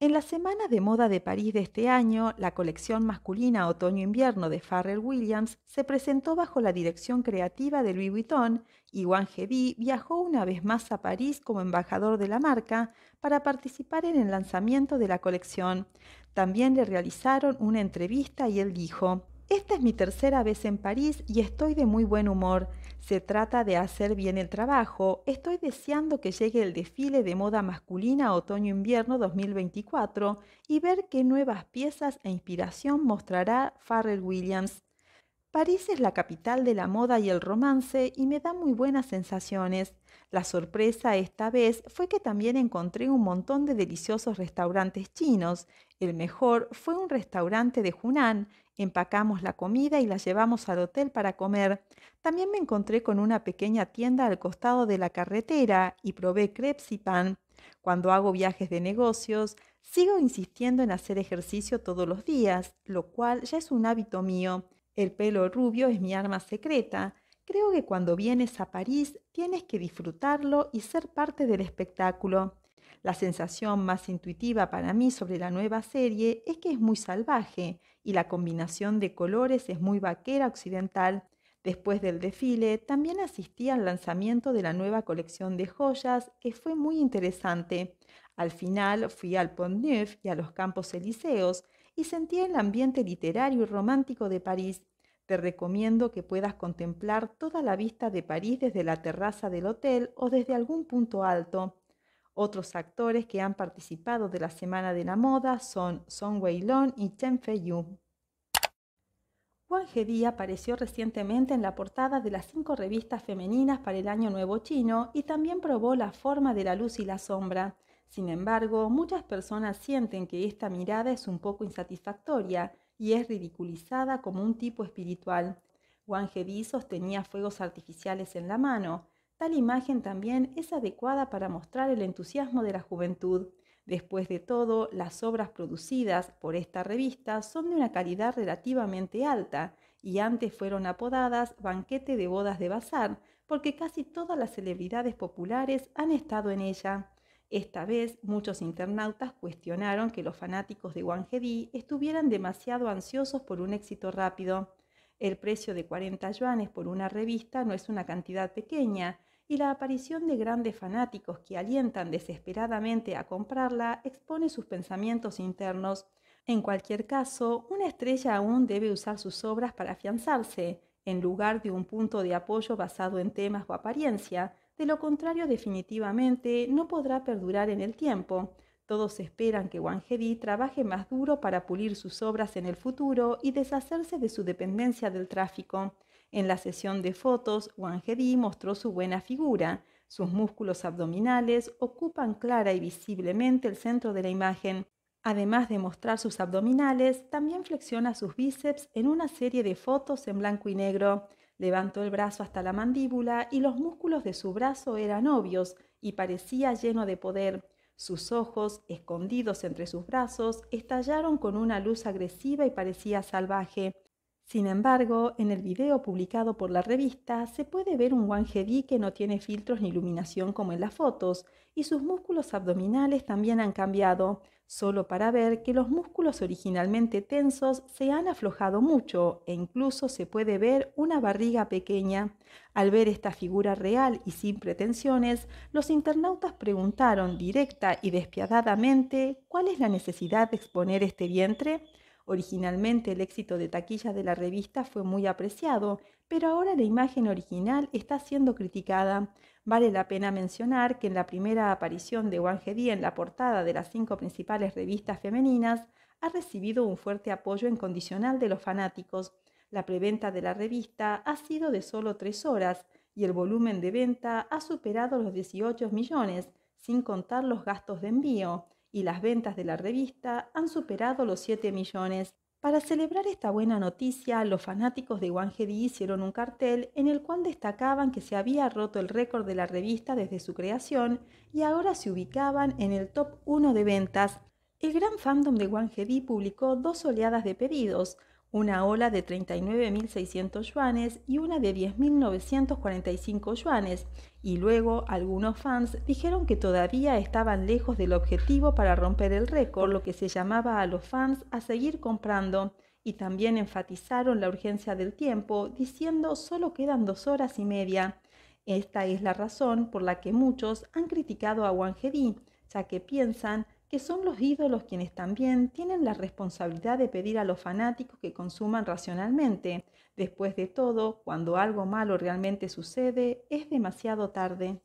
En la semana de moda de París de este año, la colección masculina otoño-invierno de Farrell Williams se presentó bajo la dirección creativa de Louis Vuitton y Wang Hebi viajó una vez más a París como embajador de la marca para participar en el lanzamiento de la colección. También le realizaron una entrevista y él dijo, esta es mi tercera vez en París y estoy de muy buen humor. Se trata de hacer bien el trabajo. Estoy deseando que llegue el desfile de moda masculina otoño-invierno 2024 y ver qué nuevas piezas e inspiración mostrará Farrell Williams. París es la capital de la moda y el romance y me da muy buenas sensaciones. La sorpresa esta vez fue que también encontré un montón de deliciosos restaurantes chinos. El mejor fue un restaurante de Hunan Empacamos la comida y la llevamos al hotel para comer. También me encontré con una pequeña tienda al costado de la carretera y probé crepes y pan. Cuando hago viajes de negocios, sigo insistiendo en hacer ejercicio todos los días, lo cual ya es un hábito mío. El pelo rubio es mi arma secreta. Creo que cuando vienes a París tienes que disfrutarlo y ser parte del espectáculo. La sensación más intuitiva para mí sobre la nueva serie es que es muy salvaje y la combinación de colores es muy vaquera occidental. Después del desfile, también asistí al lanzamiento de la nueva colección de joyas, que fue muy interesante. Al final fui al Pont Neuf y a los Campos Elíseos y sentí el ambiente literario y romántico de París. Te recomiendo que puedas contemplar toda la vista de París desde la terraza del hotel o desde algún punto alto. Otros actores que han participado de la Semana de la Moda son Song Weilong y Chen Fei-yu. Wang Di apareció recientemente en la portada de las cinco revistas femeninas para el Año Nuevo Chino y también probó la forma de la luz y la sombra. Sin embargo, muchas personas sienten que esta mirada es un poco insatisfactoria y es ridiculizada como un tipo espiritual. Wang Di sostenía fuegos artificiales en la mano, imagen también es adecuada para mostrar el entusiasmo de la juventud. Después de todo, las obras producidas por esta revista son de una calidad relativamente alta y antes fueron apodadas banquete de bodas de bazar, porque casi todas las celebridades populares han estado en ella. Esta vez muchos internautas cuestionaron que los fanáticos de Wangedi estuvieran demasiado ansiosos por un éxito rápido. El precio de 40 yuanes por una revista no es una cantidad pequeña, y la aparición de grandes fanáticos que alientan desesperadamente a comprarla expone sus pensamientos internos. En cualquier caso, una estrella aún debe usar sus obras para afianzarse, en lugar de un punto de apoyo basado en temas o apariencia, de lo contrario definitivamente no podrá perdurar en el tiempo. Todos esperan que Wang Hedi trabaje más duro para pulir sus obras en el futuro y deshacerse de su dependencia del tráfico. En la sesión de fotos, Wang Hedi mostró su buena figura. Sus músculos abdominales ocupan clara y visiblemente el centro de la imagen. Además de mostrar sus abdominales, también flexiona sus bíceps en una serie de fotos en blanco y negro. Levantó el brazo hasta la mandíbula y los músculos de su brazo eran obvios y parecía lleno de poder. Sus ojos, escondidos entre sus brazos, estallaron con una luz agresiva y parecía salvaje. Sin embargo, en el video publicado por la revista se puede ver un Wangedi que no tiene filtros ni iluminación como en las fotos, y sus músculos abdominales también han cambiado, solo para ver que los músculos originalmente tensos se han aflojado mucho e incluso se puede ver una barriga pequeña. Al ver esta figura real y sin pretensiones, los internautas preguntaron directa y despiadadamente cuál es la necesidad de exponer este vientre. Originalmente el éxito de taquilla de la revista fue muy apreciado, pero ahora la imagen original está siendo criticada. Vale la pena mencionar que en la primera aparición de Wang Hedi en la portada de las cinco principales revistas femeninas, ha recibido un fuerte apoyo incondicional de los fanáticos. La preventa de la revista ha sido de solo tres horas y el volumen de venta ha superado los 18 millones, sin contar los gastos de envío y las ventas de la revista han superado los 7 millones. Para celebrar esta buena noticia, los fanáticos de Wangedi hicieron un cartel en el cual destacaban que se había roto el récord de la revista desde su creación y ahora se ubicaban en el top 1 de ventas. El gran fandom de Wangedi publicó dos oleadas de pedidos, una ola de 39.600 yuanes y una de 10.945 yuanes, y luego algunos fans dijeron que todavía estaban lejos del objetivo para romper el récord, lo que se llamaba a los fans a seguir comprando, y también enfatizaron la urgencia del tiempo, diciendo solo quedan dos horas y media. Esta es la razón por la que muchos han criticado a Wang ya que piensan que son los ídolos quienes también tienen la responsabilidad de pedir a los fanáticos que consuman racionalmente. Después de todo, cuando algo malo realmente sucede, es demasiado tarde.